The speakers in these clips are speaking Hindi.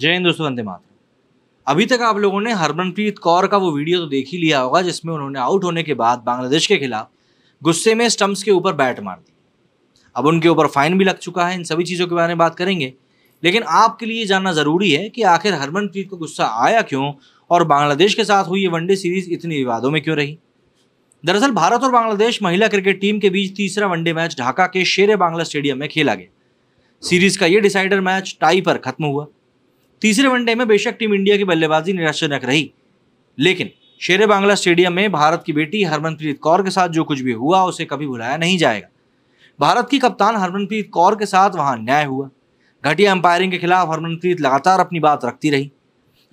जय हिंद दोस्तों वंदे मातरम अभी तक आप लोगों ने हरमनप्रीत कौर का वो वीडियो तो देख ही लिया होगा जिसमें उन्होंने आउट होने के बाद बांग्लादेश के खिलाफ गुस्से में स्टम्प्स के ऊपर बैट मार दी अब उनके ऊपर फाइन भी लग चुका है इन सभी चीज़ों के बारे में बात करेंगे लेकिन आपके लिए जानना ज़रूरी है कि आखिर हरमनप्रीत को गुस्सा आया क्यों और बांग्लादेश के साथ हुई ये वनडे सीरीज इतनी विवादों में क्यों रही दरअसल भारत और बांग्लादेश महिला क्रिकेट टीम के बीच तीसरा वनडे मैच ढाका के शेर बांग्ला स्टेडियम में खेला गया सीरीज का ये डिसाइडर मैच टाई पर खत्म हुआ तीसरे वनडे में बेशक टीम इंडिया की बल्लेबाजी निराशाजनक रही लेकिन शेर बांग्ला स्टेडियम में भारत की बेटी हरमनप्रीत कौर के साथ जो कुछ भी हुआ उसे कभी भुलाया नहीं जाएगा भारत की कप्तान हरमनप्रीत कौर के साथ वहां न्याय हुआ घटिया अंपायरिंग के खिलाफ हरमनप्रीत लगातार अपनी बात रखती रही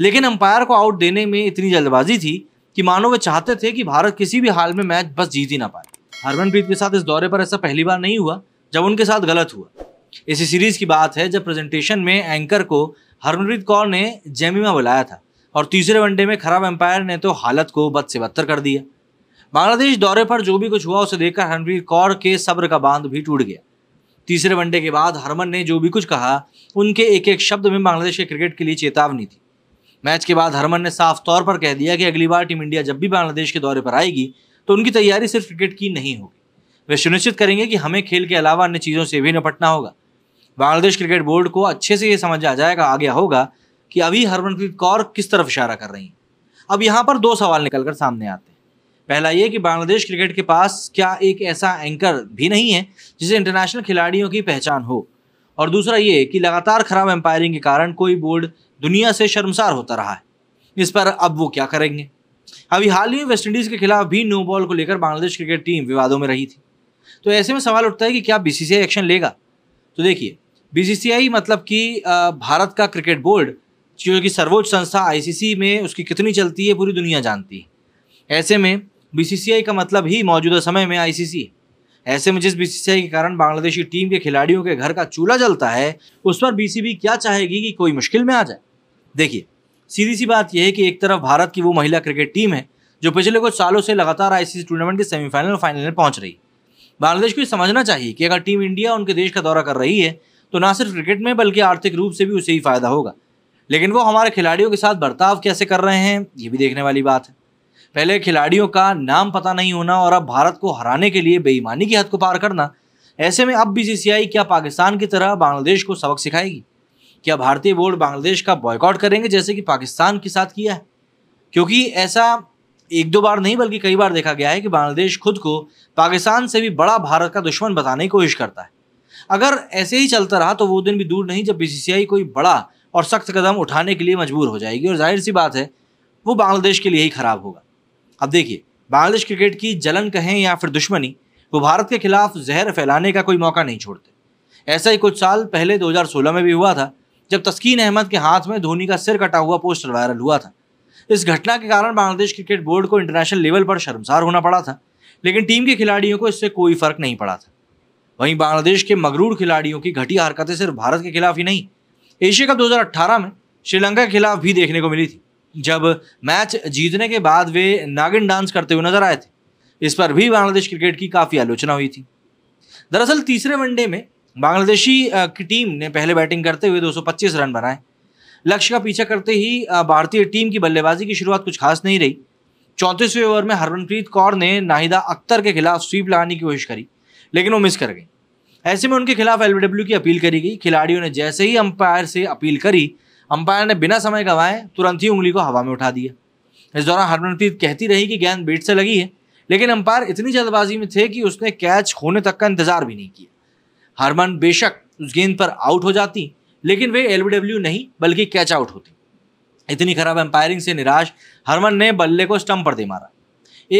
लेकिन अंपायर को आउट देने में इतनी जल्दबाजी थी कि मानो वे चाहते थे कि भारत किसी भी हाल में मैच बस जीत ही ना पाए हरमनप्रीत के साथ इस दौरे पर ऐसा पहली बार नहीं हुआ जब उनके साथ गलत हुआ इसी सीरीज की बात है जब प्रेजेंटेशन में एंकर को हरमनप्रीत कौर ने जेमिमा बुलाया था और तीसरे वनडे में खराब एम्पायर ने तो हालत को बद से बदतर कर दिया बांग्लादेश दौरे पर जो भी कुछ हुआ उसे देखकर हरमनप्रीत कौर के सब्र का बांध भी टूट गया तीसरे वनडे के बाद हरमन ने जो भी कुछ कहा उनके एक एक शब्द में बांग्लादेश के क्रिकेट के लिए चेतावनी थी मैच के बाद हरमन ने साफ तौर पर कह दिया कि अगली बार टीम इंडिया जब भी बांग्लादेश के दौरे पर आएगी तो उनकी तैयारी सिर्फ क्रिकेट की नहीं होगी वे सुनिश्चित करेंगे कि हमें खेल के अलावा अन्य चीज़ों से भी निपटना होगा बांग्लादेश क्रिकेट बोर्ड को अच्छे से ये समझ आ जाएगा आ गया होगा कि अभी हरमनप्रीत कौर किस तरफ इशारा कर रही हैं अब यहाँ पर दो सवाल निकल कर सामने आते हैं पहला ये कि बांग्लादेश क्रिकेट के पास क्या एक ऐसा एंकर भी नहीं है जिसे इंटरनेशनल खिलाड़ियों की पहचान हो और दूसरा ये कि लगातार खराब एम्पायरिंग के कारण कोई बोर्ड दुनिया से शर्मसार होता रहा है इस पर अब वो क्या करेंगे अभी हाल ही में वेस्टइंडीज़ के खिलाफ भी नो बॉल को लेकर बांग्लादेश क्रिकेट टीम विवादों में रही थी तो ऐसे में सवाल उठता है कि क्या बीसीसीआई एक्शन लेगा तो देखिए बीसीसीआई मतलब कि भारत का क्रिकेट बोर्ड जो कि सर्वोच्च संस्था आईसीसी में उसकी कितनी चलती है पूरी दुनिया जानती है ऐसे में बीसीसीआई का मतलब ही मौजूदा समय में आईसीसी ऐसे में जिस बीसीसीआई के कारण बांग्लादेशी टीम के खिलाड़ियों के घर का चूल्हा जलता है उस पर बीसीबी क्या चाहेगी कि कोई मुश्किल में आ जाए देखिए सीधी सी बात यह है कि एक तरफ भारत की वो महिला क्रिकेट टीम है जो पिछले कुछ सालों से लगातार आईसीसी टूर्नामेंट के सेमीफाइनल और फाइनल में पहुंच रही है बांग्लादेश को ये समझना चाहिए कि अगर टीम इंडिया उनके देश का दौरा कर रही है तो ना सिर्फ क्रिकेट में बल्कि आर्थिक रूप से भी उसे ही फ़ायदा होगा लेकिन वो हमारे खिलाड़ियों के साथ बर्ताव कैसे कर रहे हैं ये भी देखने वाली बात है पहले खिलाड़ियों का नाम पता नहीं होना और अब भारत को हराने के लिए बेईमानी की हद को पार करना ऐसे में अब बीसीसीआई क्या पाकिस्तान की तरह बांग्लादेश को सबक सिखाएगी क्या भारतीय बोर्ड बांग्लादेश का बॉयकॉट करेंगे जैसे कि पाकिस्तान के साथ किया है क्योंकि ऐसा एक दो बार नहीं बल्कि कई बार देखा गया है कि बांग्लादेश खुद को पाकिस्तान से भी बड़ा भारत का दुश्मन बताने की कोशिश करता है अगर ऐसे ही चलता रहा तो वो दिन भी दूर नहीं जब बीसीसीआई कोई बड़ा और सख्त कदम उठाने के लिए मजबूर हो जाएगी और जाहिर सी बात है वो बांग्लादेश के लिए ही ख़राब होगा अब देखिए बांग्लादेश क्रिकेट की जलन कहें या फिर दुश्मनी वो भारत के खिलाफ जहर फैलाने का कोई मौका नहीं छोड़ते ऐसा ही कुछ साल पहले 2016 में भी हुआ था जब तस्कीन अहमद के हाथ में धोनी का सिर कटा हुआ पोस्टर वायरल हुआ था इस घटना के कारण बांग्लादेश क्रिकेट बोर्ड को इंटरनेशनल लेवल पर शर्मसार होना पड़ा था लेकिन टीम के खिलाड़ियों को इससे कोई फर्क नहीं पड़ा था वहीं बांग्लादेश के मगरूर खिलाड़ियों की घटी हरकतें सिर्फ भारत के खिलाफ ही नहीं एशिया कप 2018 में श्रीलंका के खिलाफ भी देखने को मिली थी जब मैच जीतने के बाद वे नागिन डांस करते हुए नजर आए थे इस पर भी बांग्लादेश क्रिकेट की काफ़ी आलोचना हुई थी दरअसल तीसरे वनडे में बांग्लादेशी की टीम ने पहले बैटिंग करते हुए 225 रन बनाए लक्ष्य का पीछा करते ही भारतीय टीम की बल्लेबाजी की शुरुआत कुछ खास नहीं रही चौंतीसवें ओवर में हरमनप्रीत कौर ने नाहिदा अख्तर के खिलाफ स्वीप लगाने की कोशिश करी लेकिन वो मिस कर गई ऐसे में उनके खिलाफ एलबीडब्ल्यू की अपील करी गई खिलाड़ियों ने जैसे ही अंपायर से अपील करी अंपायर ने बिना समय गंवाए तुरंत ही उंगली को हवा में उठा दिया इस दौरान हरमनप्रीत कहती रही कि गेंद बेट से लगी है लेकिन अंपायर इतनी जल्दबाजी में थे कि उसने कैच होने तक का इंतजार भी नहीं किया हरमन बेशक उस गेंद पर आउट हो जाती लेकिन वे एलबीडब्ल्यू नहीं बल्कि कैच आउट होती इतनी खराब एम्पायरिंग से निराश हरमन ने बल्ले को स्टंप पर दे मारा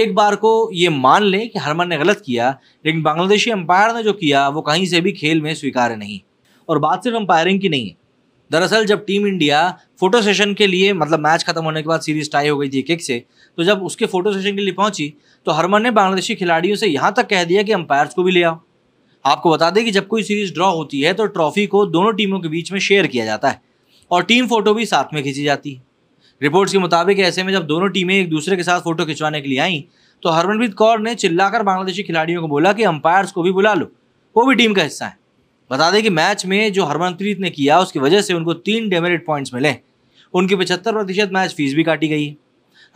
एक बार को ये मान लें कि हरमन ने गलत किया लेकिन बांग्लादेशी अंपायर ने जो किया वो कहीं से भी खेल में स्वीकार्य नहीं और बात सिर्फ अंपायरिंग की नहीं है दरअसल जब टीम इंडिया फोटो सेशन के लिए मतलब मैच खत्म होने के बाद सीरीज टाई हो गई थी एक एक से तो जब उसके फोटो सेशन के लिए पहुंची तो हरमन ने बांग्लादेशी खिलाड़ियों से यहाँ तक कह दिया कि अंपायर्स को भी ले आओ आपको बता दें कि जब कोई सीरीज ड्रॉ होती है तो ट्रॉफी को दोनों टीमों के बीच में शेयर किया जाता है और टीम फोटो भी साथ में खींची जाती है रिपोर्ट्स के मुताबिक ऐसे में जब दोनों टीमें एक दूसरे के साथ फोटो खिंचवाने के लिए आईं तो हरमनप्रीत कौर ने चिल्लाकर बांग्लादेशी खिलाड़ियों को बोला कि अंपायर्स को भी बुला लो वो भी टीम का हिस्सा है बता दें कि मैच में जो हरमनप्रीत ने किया उसकी वजह से उनको तीन डेमेरिट पॉइंट्स मिले उनकी पचहत्तर प्रतिशत मैच फीस भी काटी गई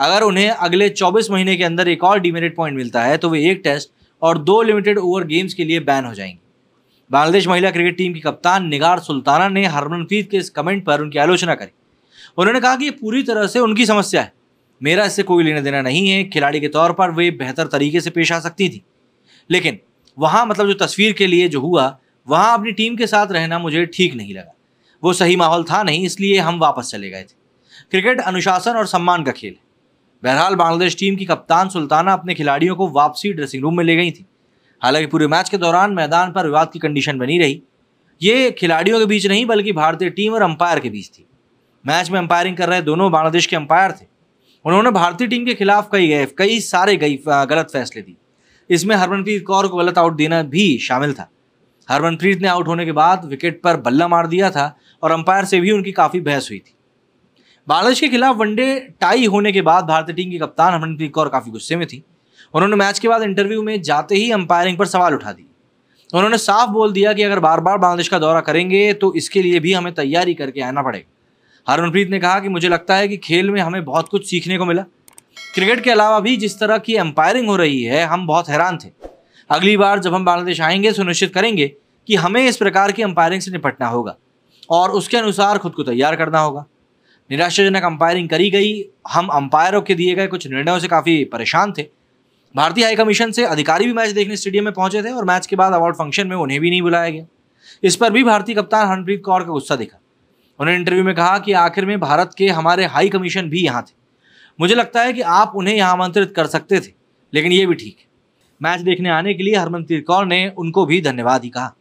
अगर उन्हें अगले 24 महीने के अंदर एक और डिमेरिट पॉइंट मिलता है तो वे एक टेस्ट और दो लिमिटेड ओवर गेम्स के लिए बैन हो जाएंगी बांग्लादेश महिला क्रिकेट टीम की कप्तान निगार सुल्ताना ने हरमनप्रीत के इस कमेंट पर उनकी आलोचना करी उन्होंने कहा कि ये पूरी तरह से उनकी समस्या है मेरा इससे कोई लेना देना नहीं है खिलाड़ी के तौर पर वे बेहतर तरीके से पेश आ सकती थी लेकिन वहाँ मतलब जो तस्वीर के लिए जो हुआ वहाँ अपनी टीम के साथ रहना मुझे ठीक नहीं लगा वो सही माहौल था नहीं इसलिए हम वापस चले गए थे क्रिकेट अनुशासन और सम्मान का खेल है बहरहाल बांग्लादेश टीम की कप्तान सुल्ताना अपने खिलाड़ियों को वापसी ड्रेसिंग रूम में ले गई थी हालांकि पूरे मैच के दौरान मैदान पर विवाद की कंडीशन बनी रही ये खिलाड़ियों के बीच नहीं बल्कि भारतीय टीम और अंपायर के बीच थी मैच में अंपायरिंग कर रहे दोनों बांग्लादेश के अंपायर थे उन्होंने भारतीय टीम के खिलाफ कई गए कई सारे गई गलत फैसले दिए इसमें हरमनप्रीत कौर को गलत आउट देना भी शामिल था हरमनप्रीत ने आउट होने के बाद विकेट पर बल्ला मार दिया था और अंपायर से भी उनकी काफ़ी बहस हुई थी बांग्लादेश के खिलाफ वनडे टाई होने के बाद भारतीय टीम की कप्तान हरमनप्रीत कौर काफ़ी गुस्से में थी उन्होंने मैच के बाद इंटरव्यू में जाते ही अंपायरिंग पर सवाल उठा दिए उन्होंने साफ बोल दिया कि अगर बार बार बांग्लादेश का दौरा करेंगे तो इसके लिए भी हमें तैयारी करके आना पड़ेगा हरमनप्रीत ने कहा कि मुझे लगता है कि खेल में हमें बहुत कुछ सीखने को मिला क्रिकेट के अलावा भी जिस तरह की अंपायरिंग हो रही है हम बहुत हैरान थे अगली बार जब हम बांग्लादेश आएंगे तो सुनिश्चित करेंगे कि हमें इस प्रकार की अंपायरिंग से निपटना होगा और उसके अनुसार खुद को तैयार करना होगा निराशाजनक अंपायरिंग करी गई हम अंपायरों के दिए गए कुछ निर्णयों से काफ़ी परेशान थे भारतीय हाई कमीशन से अधिकारी भी मैच देखने स्टेडियम में पहुंचे थे और मैच के बाद अवार्ड फंक्शन में उन्हें भी नहीं बुलाया गया इस पर भी भारतीय कप्तान हरप्रीत कौर का गुस्सा दिखा उन्होंने इंटरव्यू में कहा कि आखिर में भारत के हमारे हाई कमीशन भी यहाँ थे मुझे लगता है कि आप उन्हें यहाँ आमंत्रित कर सकते थे लेकिन ये भी ठीक है मैच देखने आने के लिए हरमनप्रीत कौर ने उनको भी धन्यवाद ही कहा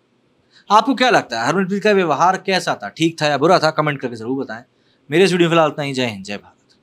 आपको क्या लगता है हरमनप्रीत का व्यवहार कैसा था ठीक था या बुरा था कमेंट करके ज़रूर बताएं मेरे इस वीडियो फिलहाल इतना ही जय हिंद जय भारत